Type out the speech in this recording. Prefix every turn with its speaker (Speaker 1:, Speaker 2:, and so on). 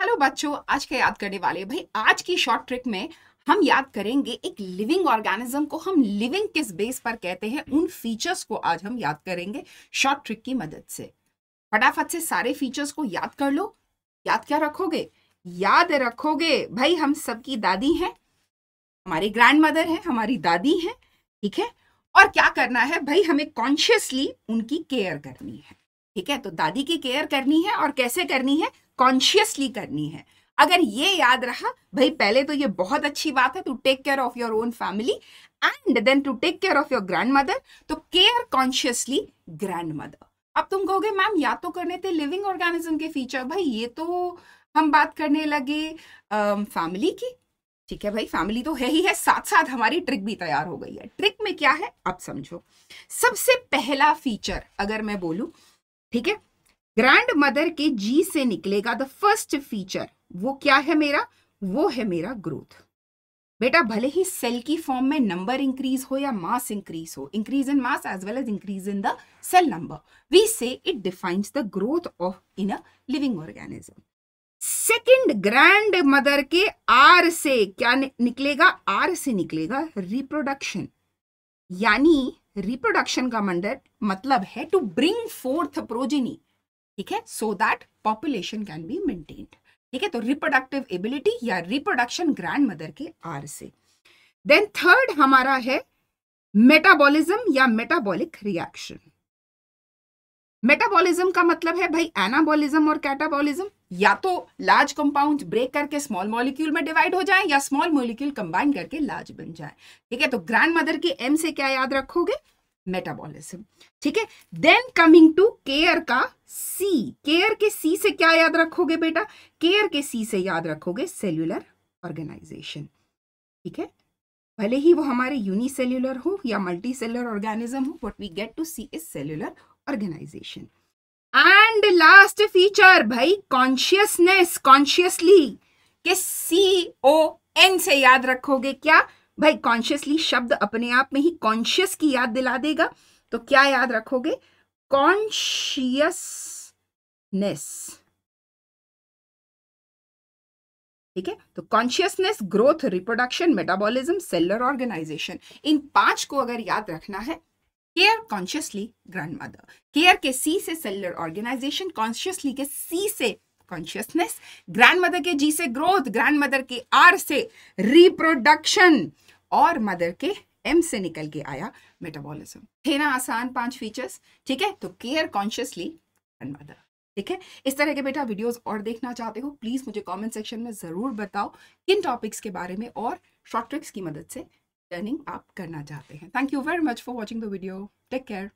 Speaker 1: hello बच्चों आज क्या याद करने वाले भाई आज की शॉर्ट ट्रिक में हम याद करेंगे एक लिविंग ऑर्गेनिज्म को हम लिविंग किस बेस पर कहते हैं उन फीचर्स को आज हम याद करेंगे शॉर्ट ट्रिक की मदद से फटाफट से सारे फीचर्स को याद कर लो याद क्या रखोगे याद रखोगे भाई हम सबकी दादी हैं हमारी ग्रैंड मदर है हमारी दादी है ठीक है और क्या करना है भाई हमें कॉन्शियसली उनकी केयर करनी है ठीक है तो दादी की केयर करनी है और कैसे करनी है कॉन्शियसली करनी है अगर ये याद रहा भाई पहले तो ये बहुत अच्छी बात है to take care of your own family and then to take care of your grandmother तो केयर कॉन्शियसली ग्रैंड मदर अब तुम कहोगे मैम याद तो करने थे लिविंग ऑर्गेनिज्म के फीचर भाई ये तो हम बात करने लगे फैमिली की ठीक है भाई फैमिली तो है ही है साथ साथ हमारी ट्रिक भी तैयार हो गई है ट्रिक में क्या है अब समझो सबसे पहला फीचर अगर मैं बोलूं ठीक है ग्रैंड मदर के जी से निकलेगा द फर्स्ट फीचर वो क्या है मेरा वो है मेरा ग्रोथ बेटा भले ही सेल की फॉर्म में नंबर इंक्रीज हो या मास इंक्रीज हो increase in mass as well as increase in the cell number we say it defines the growth of in a living organism second grandmother के R से क्या निकलेगा are से निकलेगा reproduction यानी रिप्रोडक्शन का मंडर मतलब है टू ब्रिंग फोर्थ प्रोजिनी ठीक है so that population can be maintained ठीक है तो रिप्रोडक्टिव एबिलिटी या रिप्रोडक्शन ग्रैंड मदर के आर से देन थर्ड हमारा है मेटाबॉलिज्म या मेटाबॉलिक रिएक्शन मेटाबॉलिज्म का मतलब है भाई एनाबॉलिज्म और कैटाबॉलिज्म या तो लार्ज कंपाउंड ब्रेक करके स्मॉल मॉलिक्यूल में डिवाइड हो जाए या स्मॉल मॉलिक्यूल कंबाइन करके लार्ज बन जाए ठीक है तो ग्रैंड मदर के एम से क्या याद रखोगे मेटाबॉलिज्म ठीक है देन कमिंग टू केयर का सी केयर के सी से क्या याद रखोगे बेटा केयर के सी से याद रखोगे सेल्यूलर ऑर्गेनाइजेशन ठीक है भले ही वो हमारे यूनिसेल्यूलर हो या मल्टी सेल्यूलर ऑर्गेनिज्म हो what we get to see is cellular organisation and last feature भाई कॉन्शियसनेस कॉन्शियसली के सी ओ एन से याद रखोगे क्या भाई कॉन्शियसली शब्द अपने आप में ही कॉन्शियस की याद दिला देगा तो क्या याद रखोगे कॉन्शियसनेस ठीक है तो consciousness growth reproduction metabolism cellular organisation इन पांच को अगर याद रखना है care consciously grandmother care के सी से सेलर ऑर्गेनाइजेशन कॉन्शियसली के सी से कॉन्शियसनेस ग्रैंड मदर के जी से ग्रोथ ग्रैंड मदर के आर से रिप्रोडक्शन और मदर के एम से निकल के आया मेटाबॉलिज्म थे ना आसान पांच फीचर्स ठीक है तो केयर कॉन्शियसली एंड मदर ठीक है इस तरह के बेटा वीडियोस और देखना चाहते हो प्लीज़ मुझे कमेंट सेक्शन में ज़रूर बताओ किन टॉपिक्स के बारे में और शॉर्ट ट्रिक्स की मदद से लर्निंग आप करना चाहते हैं thank you very much for watching the video take care